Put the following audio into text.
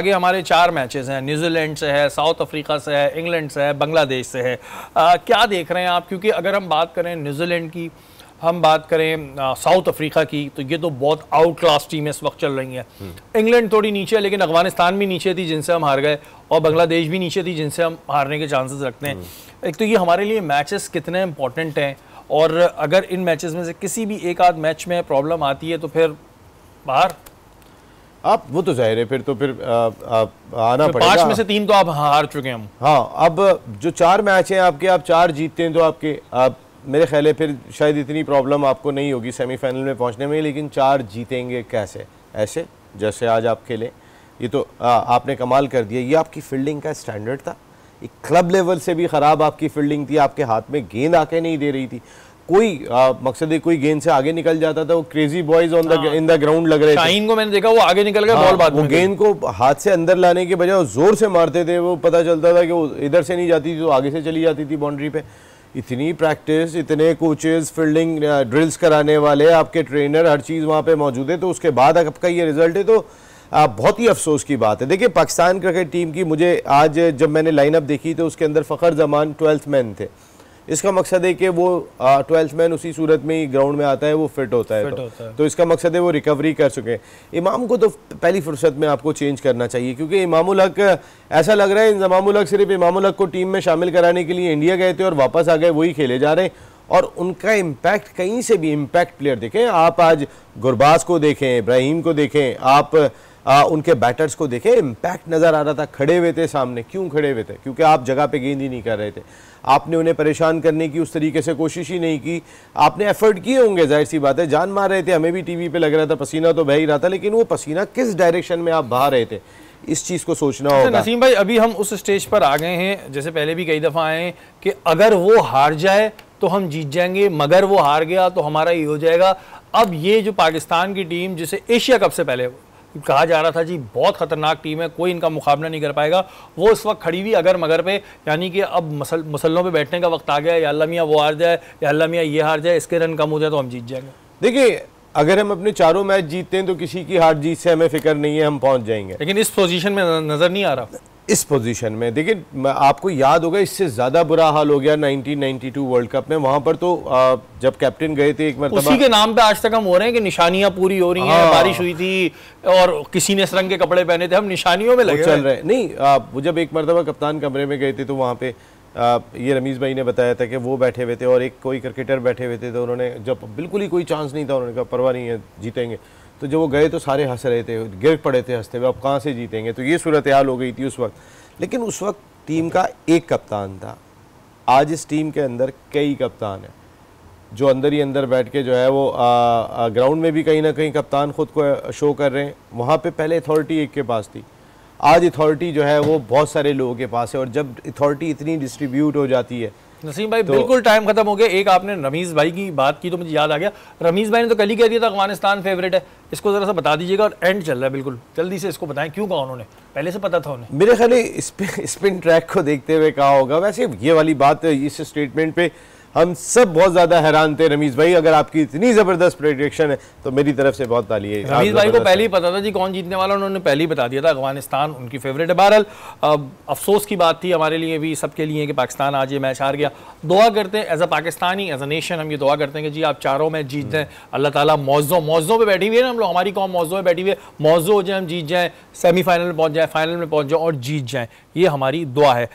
आगे हमारे चार मैचेस हैं न्यूजीलैंड से है साउथ अफ्रीका से है इंग्लैंड से है बांग्लादेश से है आ, क्या देख रहे हैं आप क्योंकि अगर हम बात करें न्यूजीलैंड की हम बात करें साउथ अफ्रीका की तो ये तो बहुत आउट क्लास टीम इस वक्त चल रही है इंग्लैंड हम्म। थोड़ी नीचे है लेकिन अफगानिस्तान भी नीचे थी जिनसे हम हार गए और बांग्लादेश भी नीचे थी जिनसे हम हारने के चांसेस रखते हैं हम्म। एक तो ये हमारे लिए मैचेस कितने इंपॉर्टेंट हैं और अगर इन मैचेस में से किसी भी एक आध मैच में प्रॉब्लम आती है तो फिर बाहर आप वो तो जाहिर है फिर तो फिर आ, आ, आना तो पड़ेगा पांच में से तीन तो आप हाँ, हार चुके हैं हम हाँ अब जो चार मैच हैं आपके आप चार जीतते हैं तो आपके आप मेरे ख्याल है फिर शायद इतनी प्रॉब्लम आपको नहीं होगी सेमीफाइनल में पहुंचने में लेकिन चार जीतेंगे कैसे ऐसे जैसे आज आप खेलें ये तो आ, आपने कमाल कर दिया ये आपकी फील्डिंग का स्टैंडर्ड था एक क्लब लेवल से भी ख़राब आपकी फील्डिंग थी आपके हाथ में गेंद आके नहीं दे रही थी कोई आ, हाँ, मकसद कोई गेंद से आगे निकल जाता था वो crazy boys on the in the ground लग रहे शाहीन को मैंने देखा वो आगे निकल गया हाँ, बॉल बाद वो गेंद को हाथ से अंदर लाने के बजाय जोर से मारते थे वो पता चलता था कि इधर से नहीं जाती थी तो आगे से चली जाती थी बाउंड्री पे इतनी प्रैक्टिस इतने कोचेज फील्डिंग ड्रिल्स कराने वाले आपके ट्रेनर हर चीज़ वहाँ पे मौजूद है तो उसके बाद आपका ये रिजल्ट है तो बहुत ही अफसोस की बात है देखिए पाकिस्तान क्रिकेट टीम की मुझे आज जब मैंने लाइनअप देखी तो उसके अंदर फ़खर जमान ट्वेल्थ मैन थे इसका मकसद है कि वो ट्वेल्थ मैन उसी सूरत में ही ग्राउंड में आता है वो फिट होता है, फिट तो, होता है तो इसका मकसद है वो रिकवरी कर सके इमाम को तो पहली फुर्सत में आपको चेंज करना चाहिए क्योंकि इमामुल हक ऐसा लग रहा है इंजमामुल हक सिर्फ इमामुल हक को टीम में शामिल कराने के लिए इंडिया गए थे और वापस आ गए वही खेले जा रहे हैं और उनका इम्पैक्ट कहीं से भी इम्पैक्ट प्लेयर देखें आप आज गुरबाज को देखें इब्राहिम को देखें आप आ, उनके बैटर्स को देखे इम्पैक्ट नज़र आ रहा था खड़े हुए थे सामने क्यों खड़े हुए थे क्योंकि आप जगह पे गेंद ही नहीं कर रहे थे आपने उन्हें परेशान करने की उस तरीके से कोशिश ही नहीं की आपने एफर्ट किए होंगे जाहिर सी बात है जान मार रहे थे हमें भी टीवी पे लग रहा था पसीना तो बह ही रहा था लेकिन वो पसीना किस डायरेक्शन में आप बहा रहे थे इस चीज़ को सोचना अच्छा, होगा नसीम भाई अभी हम उस स्टेज पर आ गए हैं जैसे पहले भी कई दफ़ा आए कि अगर वो हार जाए तो हम जीत जाएंगे मगर वो हार गया तो हमारा ये हो जाएगा अब ये जो पाकिस्तान की टीम जिसे एशिया कप से पहले कहा जा रहा था जी बहुत खतरनाक टीम है कोई इनका मुकाबला नहीं कर पाएगा वो इस वक्त खड़ी हुई अगर मगर पे यानी कि अब मसल मसलों पे बैठने का वक्त आ गया या अल्लाह मियाँ वो हार जाए या अल्लाह मियाँ ये हार जाए इसके रन कम हो जाए तो हम जीत जाएंगे देखिए अगर हम अपने चारों मैच जीतते हैं तो किसी की हार जीत से हमें फिक्र नहीं है हम पहुंच जाएंगे लेकिन इस पोजीशन में नज़र नहीं आ रहा इस पोजीशन में देखिए आपको याद होगा इससे ज़्यादा बुरा हाल हो गया 1992 वर्ल्ड कप में वहां पर तो आ, जब कैप्टन गए थे एक उसी के नाम पे आज तक हम हो रहे हैं कि निशानियां पूरी हो रही हैं हाँ। बारिश हुई थी और किसी ने सरंग के कपड़े पहने थे हम निशानियों में लगे चल रहे नहीं आप वो जब एक मरतबा कप्तान कमरे में गए थे तो वहाँ पे आप ये रमीज़ भाई ने बताया था कि वो बैठे हुए थे और एक कोई क्रिकेटर बैठे हुए थे तो उन्होंने जब बिल्कुल ही कोई चांस नहीं था उन्होंने कहा परवाह नहीं है जीतेंगे तो जब वो गए तो सारे हंस रहे थे गिर पड़े थे हंसते हुए अब कहाँ से जीतेंगे तो ये सूरत हाल हो गई थी उस वक्त लेकिन उस वक्त टीम का एक कप्तान था आज इस टीम के अंदर कई कप्तान हैं जो अंदर ही अंदर बैठ के जो है वो ग्राउंड में भी कहीं ना कहीं कप्तान ख़ुद को शो कर रहे हैं वहाँ पर पहले अथॉरिटी एक के पास थी आज अथॉरिटी जो है वो बहुत सारे लोगों के पास है और जब अथॉरिटी इतनी डिस्ट्रीब्यूट हो जाती है नसीम भाई तो, बिल्कुल टाइम खत्म हो गया एक आपने रमीज़ भाई की बात की तो मुझे याद आ गया रमीज़ भाई ने तो कल ही कह दिया था अफगानिस्तान फेवरेट है इसको ज़रा सा बता दीजिएगा और एंड चल रहा है बिल्कुल जल्दी से इसको बताएं क्यों कहा उन्होंने पहले से पता था उन्हें मेरे ख्याल स्पिन ट्रैक को देखते हुए कहा होगा वैसे ये वाली बात इस स्टेटमेंट पे हम सब बहुत ज्यादा हैरान थे रमीज भाई अगर आपकी इतनी जबरदस्त प्रेडिक्शन है तो मेरी तरफ से बहुत ताली है रमीज भाई को पहले ही पता था जी कौन जीतने वाला उन्होंने पहले ही बता दिया था अफगानिस्तान उनकी फेवरेट है बहरहाल अफसोस की बात थी हमारे लिए भी सबके लिए कि पाकिस्तान आज ये मैच हार गया दुआ करते हैं as a Pakistani as a nation हम ये दुआ करते हैं कि जी आप चारों मैच जीत जाए अल्लाह ताला मौजों मौजों पर बैठी हुई है ना हम लोग हमारी कौन मौजों पर बैठी हुई है मौजों हो जाए हम जीत जाएँ सेमीफाइनल में पहुँच जाएँ फाइनल में पहुँच जाए और जीत जाएँ ये हमारी दुआ है